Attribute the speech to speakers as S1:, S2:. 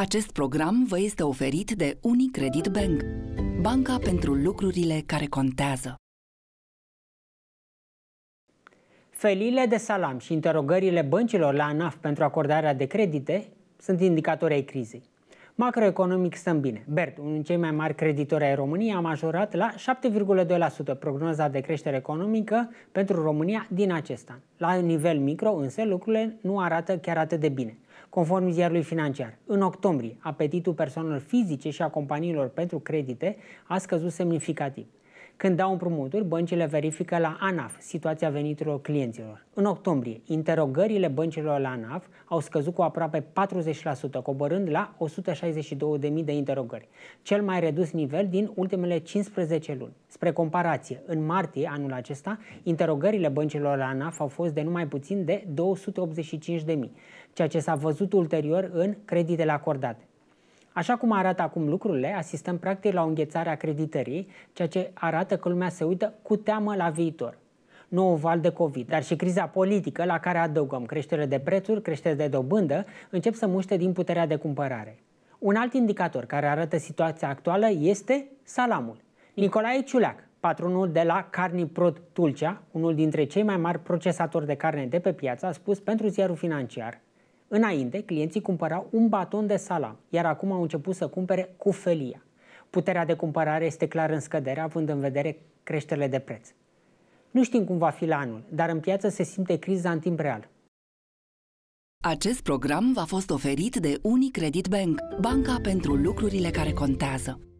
S1: Acest program vă este oferit de Unicredit Bank, banca pentru lucrurile care contează.
S2: Felile de salam și interogările băncilor la ANAF pentru acordarea de credite sunt indicatori ai crizei. Macroeconomic stăm bine. BERT, unul dintre cei mai mari creditori ai României, a majorat la 7,2% prognoza de creștere economică pentru România din acest an. La nivel micro, însă, lucrurile nu arată chiar atât de bine. Conform ziarului financiar, în octombrie, apetitul persoanelor fizice și a companiilor pentru credite a scăzut semnificativ. Când dau împrumuturi, băncile verifică la ANAF situația veniturilor clienților. În octombrie, interogările băncilor la ANAF au scăzut cu aproape 40%, coborând la 162.000 de interogări, cel mai redus nivel din ultimele 15 luni. Spre comparație, în martie anul acesta, interogările băncilor la ANAF au fost de numai puțin de 285.000, ceea ce s-a văzut ulterior în creditele acordate. Așa cum arată acum lucrurile, asistăm practic la o înghețare a creditării, ceea ce arată că lumea se uită cu teamă la viitor. Nouă val de COVID, dar și criza politică la care adăugăm creștere de prețuri, creștere de dobândă, încep să muște din puterea de cumpărare. Un alt indicator care arată situația actuală este salamul. Nicolae Ciulac, patronul de la Carniprod Tulcea, unul dintre cei mai mari procesatori de carne de pe piață, a spus pentru ziarul financiar – Înainte, clienții cumpărau un baton de salam, iar acum au început să cumpere cu felia. Puterea de cumpărare este clar în scădere, având în vedere creșterile de preț. Nu știm cum va fi la anul, dar în piață se simte criza în timp real.
S1: Acest program v-a fost oferit de Unicredit Bank, banca pentru lucrurile care contează.